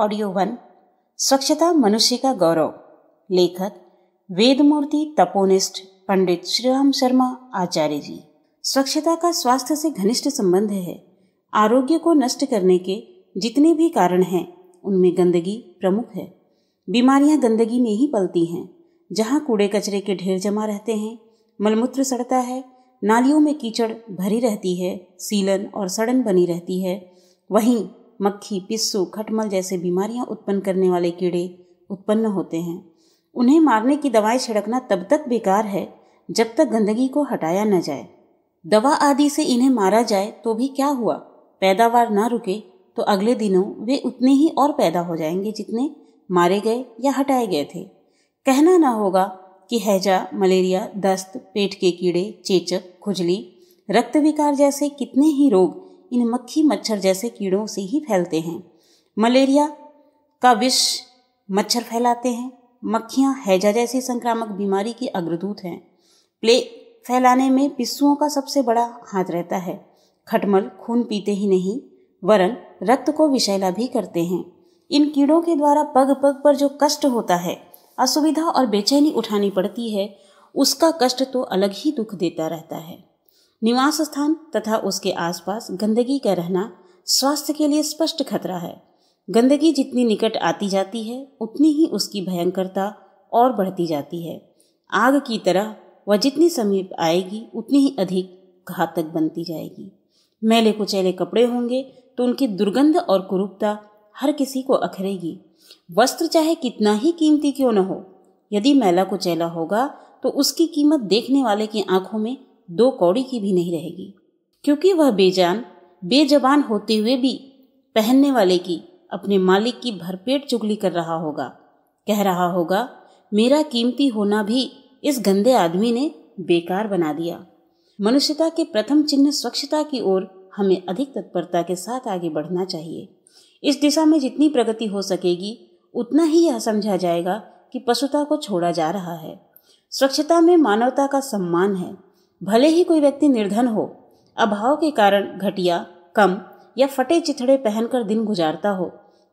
audio one स्वच्छता मनुष्य का गौरव लेखक वेदमूर्ति तपोनिष्ठ पंडित श्रीराम शर्मा आचार्य जी स्वच्छता का स्वास्थ्य से घनिष्ठ संबंध है आरोग्य को नष्ट करने के जितने भी कारण हैं उनमें गंदगी प्रमुख है बीमारियां गंदगी में ही पलती हैं जहां कूड़े कचरे के ढेर जमा रहते हैं मलमूत्र सड़ता है नालियों में कीचड़ भरी रहती है सीलन और सड़न बनी रहती है वहीं मक्खी पिस्सू खटमल जैसे बीमारियां उत्पन्न करने वाले कीड़े उत्पन्न होते हैं उन्हें मारने की दवाएं छिड़कना तब तक बेकार है जब तक गंदगी को हटाया न जाए दवा आदि से इन्हें मारा जाए तो भी क्या हुआ पैदावार ना रुके तो अगले दिनों वे उतने ही और पैदा हो जाएंगे जितने मारे गए या हटाए गए थे कहना ना होगा कि हैजा मलेरिया दस्त पेट के कीड़े चेचक खुजली रक्त विकार जैसे कितने ही रोग इन मक्खी मच्छर जैसे कीड़ों से ही फैलते हैं मलेरिया का विष मच्छर फैलाते हैं मक्खियाँ हैजा जैसी संक्रामक बीमारी की अग्रदूत हैं प्ले फैलाने में पिस्सुओं का सबसे बड़ा हाथ रहता है खटमल खून पीते ही नहीं वरन रक्त को विषैला भी करते हैं इन कीड़ों के द्वारा पग पग पर जो कष्ट होता है असुविधा और बेचैनी उठानी पड़ती है उसका कष्ट तो अलग ही दुख देता रहता है निवास स्थान तथा उसके आसपास गंदगी का रहना स्वास्थ्य के लिए स्पष्ट खतरा है गंदगी जितनी निकट आती जाती है उतनी ही उसकी भयंकरता और बढ़ती जाती है आग की तरह वह जितनी समीप आएगी उतनी ही अधिक घातक बनती जाएगी मैले कुचैले कपड़े होंगे तो उनकी दुर्गंध और कुरूपता हर किसी को अखरेगी वस्त्र चाहे कितना ही कीमती क्यों न हो यदि मैला कुचैला होगा तो उसकी कीमत देखने वाले की आंखों में दो कौड़ी की भी नहीं रहेगी क्योंकि वह बेजान बेजबान होते हुए भी पहनने वाले की अपने मालिक की भरपेट चुगली कर रहा होगा कह रहा होगा मेरा कीमती होना भी इस गंदे आदमी ने बेकार बना दिया मनुष्यता के प्रथम चिन्ह स्वच्छता की ओर हमें अधिक तत्परता के साथ आगे बढ़ना चाहिए इस दिशा में जितनी प्रगति हो सकेगी उतना ही यह समझा जाएगा कि पशुता को छोड़ा जा रहा है स्वच्छता में मानवता का सम्मान है भले ही कोई व्यक्ति निर्धन हो अभाव के कारण घटिया कम या फटे चिथड़े पहनकर दिन गुजारता हो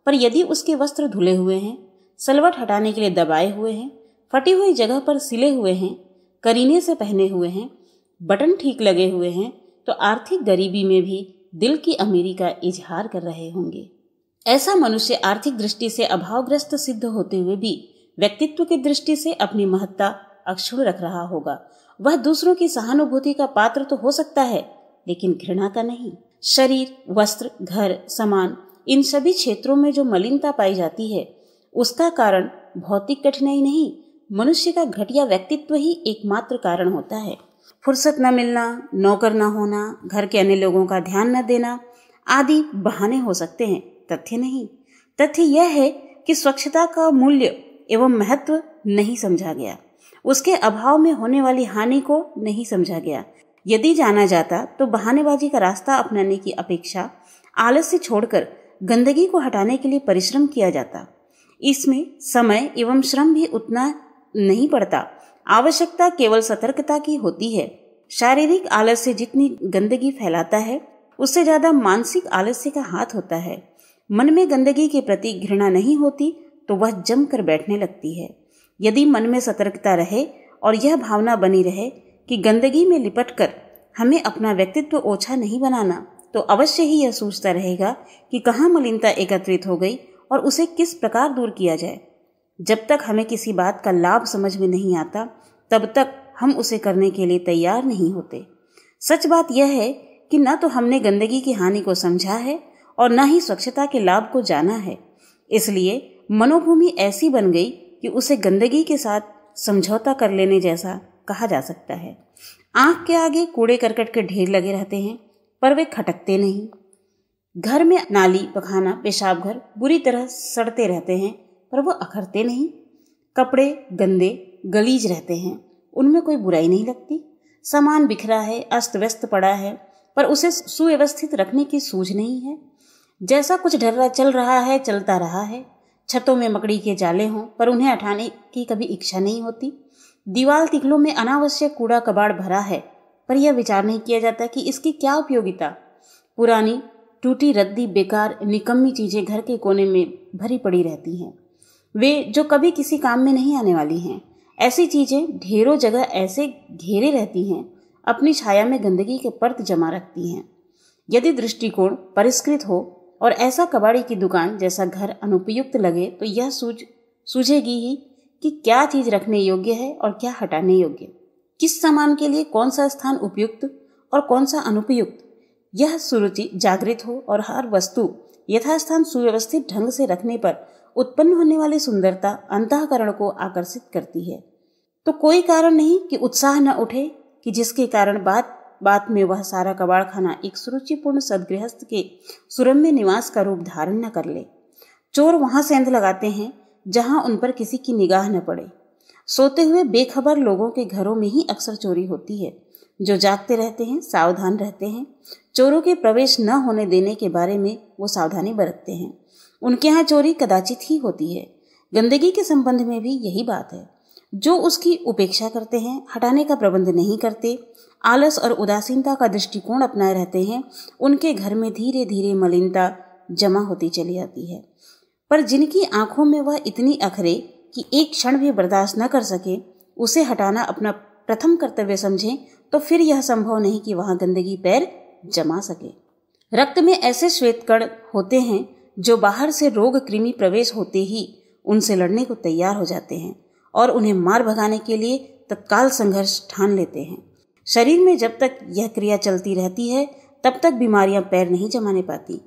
पर यदि उसके वस्त्र धुले हुए हैं सलवट हटाने के लिए दबाए हुए हैं फटी हुई जगह पर सिले हुए हैं करीने से पहने हुए हैं बटन ठीक लगे हुए हैं तो आर्थिक गरीबी में भी दिल की अमीरी का इजहार कर रहे होंगे ऐसा मनुष्य आर्थिक दृष्टि से अभावग्रस्त सिद्ध होते हुए भी व्यक्तित्व की दृष्टि से अपनी महत्ता अक्षुण रख रहा होगा वह दूसरों की सहानुभूति का पात्र तो हो सकता है लेकिन घृणा का नहीं शरीर वस्त्र घर सामान इन सभी क्षेत्रों में जो मलिनता पाई जाती है उसका कारण भौतिक कठिनाई नहीं मनुष्य का घटिया व्यक्तित्व ही एकमात्र कारण होता है फुर्सत न मिलना नौकर न होना घर के अन्य लोगों का ध्यान न देना आदि बहाने हो सकते हैं तथ्य नहीं तथ्य यह है कि स्वच्छता का मूल्य एवं महत्व नहीं समझा गया उसके अभाव में होने वाली हानि को नहीं समझा गया यदि जाना जाता तो बहानेबाजी का रास्ता अपनाने की अपेक्षा आलस से छोड़कर गंदगी को हटाने के लिए परिश्रम किया जाता इसमें समय एवं श्रम भी उतना नहीं पड़ता आवश्यकता केवल सतर्कता की होती है शारीरिक आलस्य जितनी गंदगी फैलाता है उससे ज़्यादा मानसिक आलस्य का हाथ होता है मन में गंदगी के प्रति घृणा नहीं होती तो वह जम कर बैठने लगती है यदि मन में सतर्कता रहे और यह भावना बनी रहे कि गंदगी में लिपट कर हमें अपना व्यक्तित्व ओछा नहीं बनाना तो अवश्य ही यह सोचता रहेगा कि कहाँ मलिनता एकत्रित हो गई और उसे किस प्रकार दूर किया जाए जब तक हमें किसी बात का लाभ समझ में नहीं आता तब तक हम उसे करने के लिए तैयार नहीं होते सच बात यह है कि न तो हमने गंदगी की हानि को समझा है और न ही स्वच्छता के लाभ को जाना है इसलिए मनोभूमि ऐसी बन गई कि उसे गंदगी के साथ समझौता कर लेने जैसा कहा जा सकता है आंख के आगे कूड़े करकट के ढेर लगे रहते हैं पर वे खटकते नहीं घर में नाली पखाना पेशाब घर बुरी तरह सड़ते रहते हैं पर वह अखरते नहीं कपड़े गंदे गलीज रहते हैं उनमें कोई बुराई नहीं लगती सामान बिखरा है अस्त व्यस्त पड़ा है पर उसे सुव्यवस्थित रखने की सूझ नहीं है जैसा कुछ ढर्रा चल रहा है चलता रहा है छतों में मकड़ी के जाले हों पर उन्हें हटाने की कभी इच्छा नहीं होती दीवाल तिकलों में अनावश्यक कूड़ा कबाड़ भरा है पर यह विचार नहीं किया जाता कि इसकी क्या उपयोगिता पुरानी टूटी रद्दी बेकार निकम्मी चीज़ें घर के कोने में भरी पड़ी रहती हैं वे जो कभी किसी काम में नहीं आने वाली हैं ऐसी चीज़ें ढेरों जगह ऐसे घेरे रहती हैं अपनी छाया में गंदगी के परत जमा रखती हैं यदि दृष्टिकोण परिष्कृत हो और ऐसा कबाड़ी की दुकान जैसा घर अनुपयुक्त लगे तो यह सूझ सूझेगी ही कि क्या चीज़ रखने योग्य है और क्या हटाने योग्य किस सामान के लिए कौन सा स्थान उपयुक्त और कौन सा अनुपयुक्त यह सुरुचि जागृत हो और हर वस्तु यथास्थान सुव्यवस्थित ढंग से रखने पर उत्पन्न होने वाली सुंदरता अंतकरण को आकर्षित करती है तो कोई कारण नहीं कि उत्साह न उठे कि जिसके कारण बात बाद में वह सारा कबाड़खाना एक सुरुचिपूर्ण सदगृहस्थ के सुरम्य निवास का रूप धारण न कर ले चोर वहां सेंध लगाते हैं जहां उन पर किसी की निगाह न पड़े सोते हुए बेखबर लोगों के घरों में ही अक्सर चोरी होती है जो जागते रहते हैं सावधान रहते हैं चोरों के प्रवेश न होने देने के बारे में वो सावधानी बरतते हैं उनके यहाँ चोरी कदाचित ही होती है गंदगी के संबंध में भी यही बात है जो उसकी उपेक्षा करते हैं हटाने का प्रबंध नहीं करते आलस और उदासीनता का दृष्टिकोण अपनाए रहते हैं उनके घर में धीरे धीरे मलिनता जमा होती चली जाती है पर जिनकी आंखों में वह इतनी अखरे कि एक क्षण भी बर्दाश्त न कर सके उसे हटाना अपना प्रथम कर्तव्य समझें तो फिर यह संभव नहीं कि वहाँ गंदगी पैर जमा सके रक्त में ऐसे श्वेत कण होते हैं जो बाहर से रोग कृमि प्रवेश होते ही उनसे लड़ने को तैयार हो जाते हैं और उन्हें मार भगाने के लिए तत्काल संघर्ष ठान लेते हैं शरीर में जब तक यह क्रिया चलती रहती है तब तक बीमारियां पैर नहीं जमाने पाती